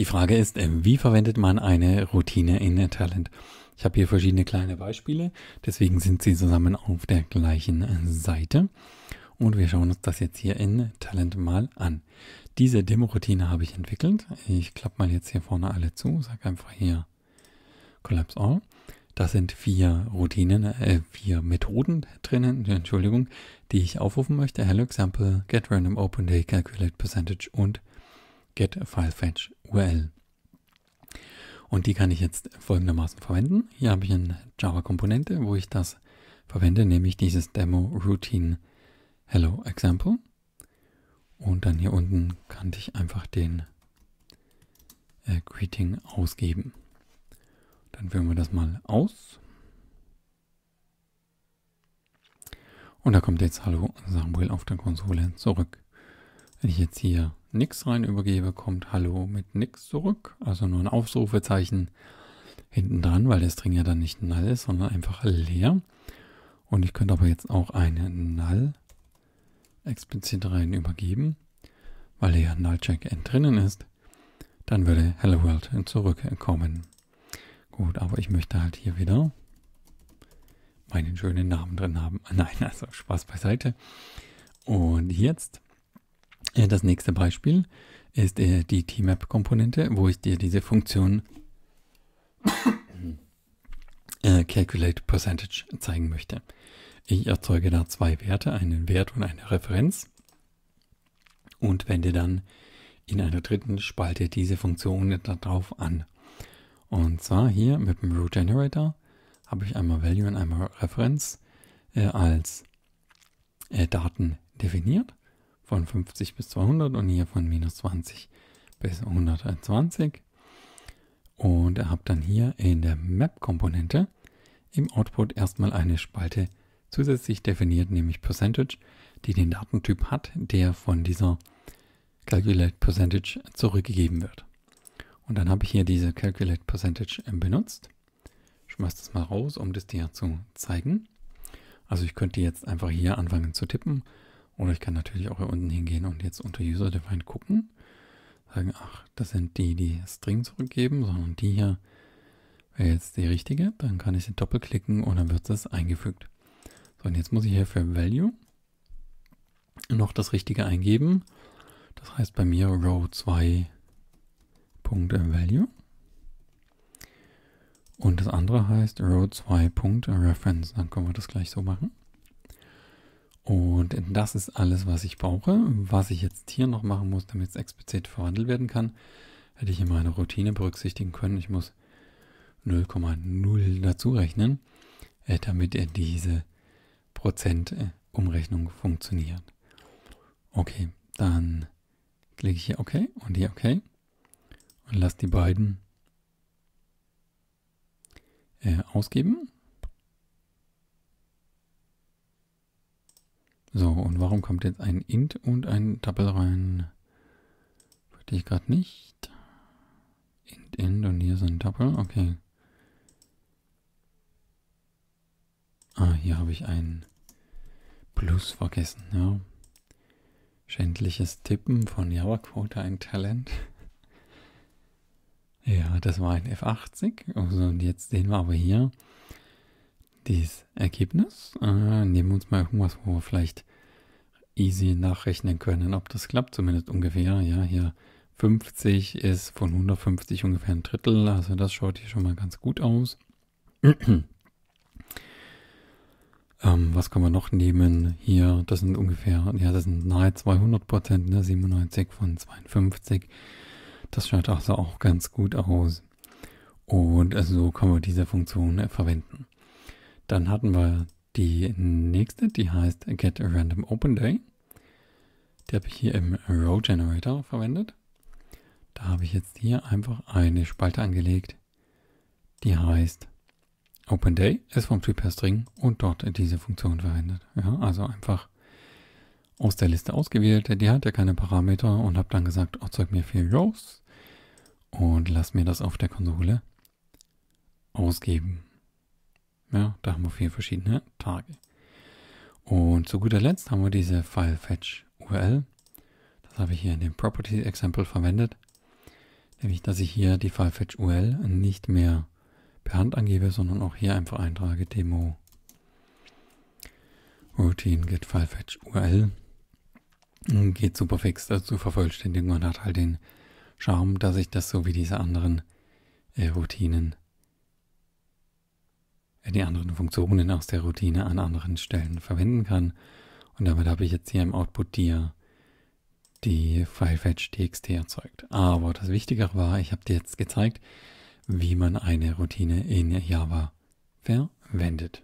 Die Frage ist, äh, wie verwendet man eine Routine in Talent? Ich habe hier verschiedene kleine Beispiele, deswegen sind sie zusammen auf der gleichen äh, Seite. Und wir schauen uns das jetzt hier in Talent mal an. Diese Demo-Routine habe ich entwickelt. Ich klappe mal jetzt hier vorne alle zu, sage einfach hier Collapse All. Das sind vier Routinen, äh, vier Methoden drinnen, Entschuldigung, die ich aufrufen möchte. Hello Example, Get Random Open Day, Calculate Percentage und get file fetch URL. Und die kann ich jetzt folgendermaßen verwenden. Hier habe ich eine Java-Komponente, wo ich das verwende, nämlich dieses Demo Routine Hello Example. Und dann hier unten kann ich einfach den äh, Greeting ausgeben. Dann führen wir das mal aus. Und da kommt jetzt Hallo Samuel auf der Konsole zurück. Wenn ich jetzt hier nix rein übergebe, kommt Hallo mit nix zurück. Also nur ein Aufrufezeichen hinten dran, weil der String ja dann nicht null ist, sondern einfach leer. Und ich könnte aber jetzt auch eine null explizit rein übergeben, weil der null check end drinnen ist. Dann würde Hello World zurückkommen. Gut, aber ich möchte halt hier wieder meinen schönen Namen drin haben. Nein, also Spaß beiseite. Und jetzt äh, das nächste Beispiel ist äh, die TMAP-Komponente, wo ich dir diese Funktion äh, Calculate Percentage zeigen möchte. Ich erzeuge da zwei Werte, einen Wert und eine Referenz und wende dann in einer dritten Spalte diese Funktion darauf an. Und zwar hier mit dem Root Generator habe ich einmal Value und einmal Referenz als Daten definiert von 50 bis 200 und hier von minus 20 bis 120. Und er habt dann hier in der Map-Komponente im Output erstmal eine Spalte zusätzlich definiert, nämlich Percentage, die den Datentyp hat, der von dieser Calculate Percentage zurückgegeben wird. Und dann habe ich hier diese Calculate Percentage benutzt. Ich schmeiß das mal raus, um das dir zu zeigen. Also ich könnte jetzt einfach hier anfangen zu tippen oder ich kann natürlich auch hier unten hingehen und jetzt unter User Defined gucken. Sagen, ach, das sind die, die String zurückgeben, sondern die hier wäre jetzt die richtige. Dann kann ich sie doppelklicken und dann wird das eingefügt. So, und jetzt muss ich hier für Value noch das Richtige eingeben. Das heißt bei mir Row 2 Punkte Value. Und das andere heißt Row 2 Punkt Reference. Dann können wir das gleich so machen. Und das ist alles, was ich brauche. Was ich jetzt hier noch machen muss, damit es explizit verwandelt werden kann, hätte ich in meiner Routine berücksichtigen können. Ich muss 0,0 dazu rechnen, äh, damit äh, diese Prozentumrechnung funktioniert. Okay, dann klicke ich hier OK und hier OK und lasse die beiden äh, ausgeben. So, und warum kommt jetzt ein int und ein double rein? Verstehe ich gerade nicht. Int, int und hier ein double, okay. Ah, hier habe ich ein Plus vergessen, ja. Schändliches Tippen von Java-Quota ein Talent. ja, das war ein F80. Also, und jetzt sehen wir aber hier, das Ergebnis. Äh, nehmen wir uns mal irgendwas, wo wir vielleicht easy nachrechnen können, ob das klappt, zumindest ungefähr. Ja, hier 50 ist von 150 ungefähr ein Drittel, also das schaut hier schon mal ganz gut aus. ähm, was kann man noch nehmen? Hier, das sind ungefähr, ja, das sind nahe 200 Prozent, ne? 97 von 52. Das schaut also auch ganz gut aus. Und also so kann man diese Funktion äh, verwenden. Dann hatten wir die nächste, die heißt Get a Random Open Day. Die habe ich hier im Row Generator verwendet. Da habe ich jetzt hier einfach eine Spalte angelegt, die heißt Open Day, ist vom Typ her String und dort diese Funktion verwendet. Ja, also einfach aus der Liste ausgewählt, die hat ja keine Parameter und habe dann gesagt, erzeug oh, mir vier Rows und lass mir das auf der Konsole ausgeben. Ja, da haben wir vier verschiedene Tage. Und zu guter Letzt haben wir diese File Fetch URL. Das habe ich hier in dem Property Example verwendet. Nämlich, dass ich hier die File Fetch URL nicht mehr per Hand angebe, sondern auch hier einfach eintrage Demo Routine get File Fetch URL. Geht super fix also äh, zu vervollständigen und hat halt den Charme, dass ich das so wie diese anderen äh, Routinen der die anderen Funktionen aus der Routine an anderen Stellen verwenden kann. Und damit habe ich jetzt hier im Output dir die FileFetch.txt erzeugt. Aber das Wichtigere war, ich habe dir jetzt gezeigt, wie man eine Routine in Java verwendet.